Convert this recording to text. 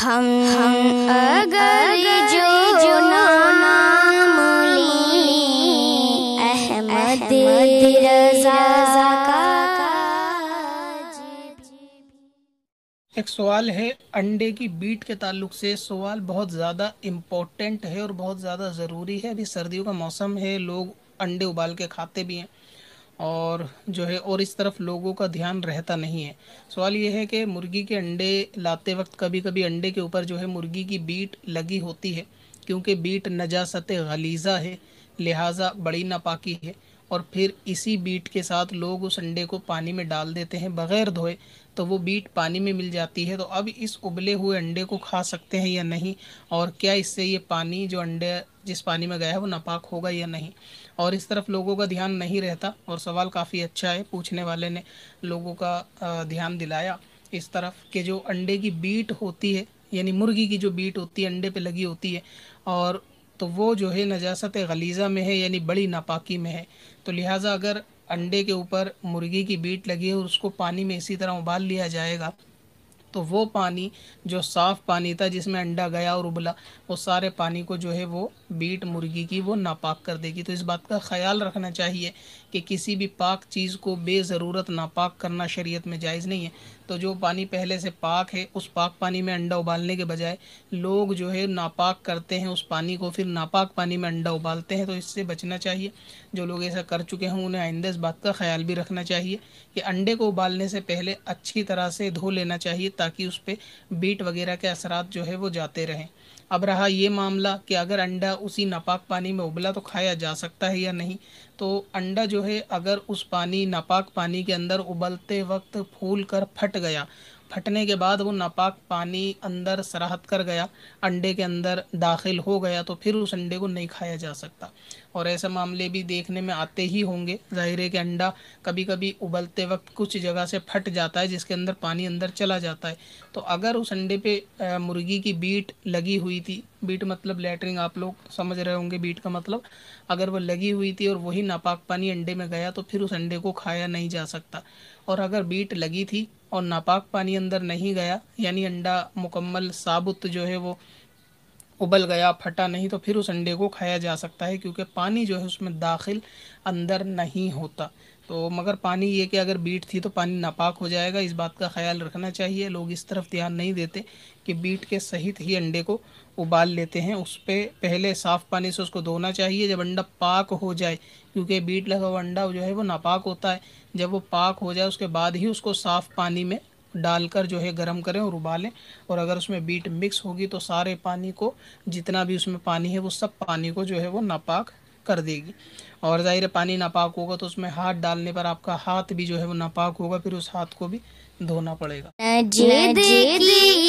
हम हम अगर जो नाम अहमद एक सवाल है अंडे की बीट के ताल्लुक से सवाल बहुत ज़्यादा इम्पोर्टेंट है और बहुत ज़्यादा ज़रूरी है अभी सर्दियों का मौसम है लोग अंडे उबाल के खाते भी हैं और जो है और इस तरफ लोगों का ध्यान रहता नहीं है सवाल यह है कि मुर्गी के अंडे लाते वक्त कभी कभी अंडे के ऊपर जो है मुर्गी की बीट लगी होती है क्योंकि बीट नजासत गलीज़ा है लिहाजा बड़ी नापाकी है और फिर इसी बीट के साथ लोग उस अंडे को पानी में डाल देते हैं बग़ैर धोए तो वो बीट पानी में मिल जाती है तो अब इस उबले हुए अंडे को खा सकते हैं या नहीं और क्या इससे ये पानी जो अंडे जिस पानी में गया है वो नापाक होगा या नहीं और इस तरफ लोगों का ध्यान नहीं रहता और सवाल काफ़ी अच्छा है पूछने वाले ने लोगों का ध्यान दिलाया इस तरफ के जो अंडे की बीट होती है यानी मुर्गी की जो बीट होती है अंडे पे लगी होती है और तो वो जो है नजास्त गलीज़ा में है यानी बड़ी नापाकी में है तो लिहाजा अगर अंडे के ऊपर मुर्गी की बीट लगी है और उसको पानी में इसी तरह उबाल लिया जाएगा तो वो पानी जो साफ़ पानी था जिसमें अंडा गया और उबला वो सारे पानी को जो है वो बीट मुर्गी की वो नापाक कर देगी तो इस बात का ख्याल रखना चाहिए कि किसी भी पाक चीज़ को बेज़रूरत नापाक करना शरीयत में जायज़ नहीं है तो जो पानी पहले से पाक है उस पाक पानी में अंडा उबालने के बजाय लोग जो है नापाक करते हैं उस पानी को फिर नापाक पानी में अंडा उबालते हैं तो इससे बचना चाहिए जो लोग ऐसा कर चुके हैं उन्हें आइंदा इस बात का ख्याल भी रखना चाहिए कि अंडे को उबालने से पहले अच्छी तरह से धो लेना चाहिए ताकि उस पर बीट वगैरह के असरात जो है वो जाते रहें अब रहा ये मामला कि अगर अंडा उसी नापाक पानी में उबला तो खाया जा सकता है या नहीं तो अंडा जो है अगर उस पानी नापाक पानी के अंदर उबलते वक्त फूल कर फट गया फटने के बाद वो नापाक पानी अंदर सराहत कर गया अंडे के अंदर दाखिल हो गया तो फिर उस अंडे को नहीं खाया जा सकता और ऐसे मामले भी देखने में आते ही होंगे ज़ाहिर है कि अंडा कभी कभी उबलते वक्त कुछ जगह से फट जाता है जिसके अंदर पानी अंदर चला जाता है तो अगर उस अंडे पे मुर्गी की बीट लगी हुई थी बीट मतलब लेटरिंग आप लोग समझ रहे होंगे बीट का मतलब अगर वो लगी हुई थी और वही नापाक पानी अंडे में गया तो फिर उस अंडे को खाया नहीं जा सकता और अगर बीट लगी थी और नापाक पानी अंदर नहीं गया यानी अंडा मुकम्मल साबुत जो है वो उबल गया फटा नहीं तो फिर उस अंडे को खाया जा सकता है क्योंकि पानी जो है उसमें दाखिल अंदर नहीं होता तो मगर पानी ये कि अगर बीट थी तो पानी नापाक हो जाएगा इस बात का ख्याल रखना चाहिए लोग इस तरफ ध्यान नहीं देते कि बीट के सहित ही अंडे को उबाल लेते हैं उस पर पहले साफ़ पानी से उसको धोना चाहिए जब अंडा पाक हो जाए क्योंकि बीट लगा हुआ अंडा जो है वो नापाक होता है जब वो पाक हो जाए उसके बाद ही उसको साफ़ पानी में डालकर जो है गर्म करें और उबालें और अगर उसमें बीट मिक्स होगी तो सारे पानी को जितना भी उसमें पानी है वो सब पानी को जो है वो नापाक कर देगी और ज़ाहिर पानी नापाक होगा तो उसमें हाथ डालने पर आपका हाथ भी जो है वो नापाक होगा फिर उस हाथ को भी धोना पड़ेगा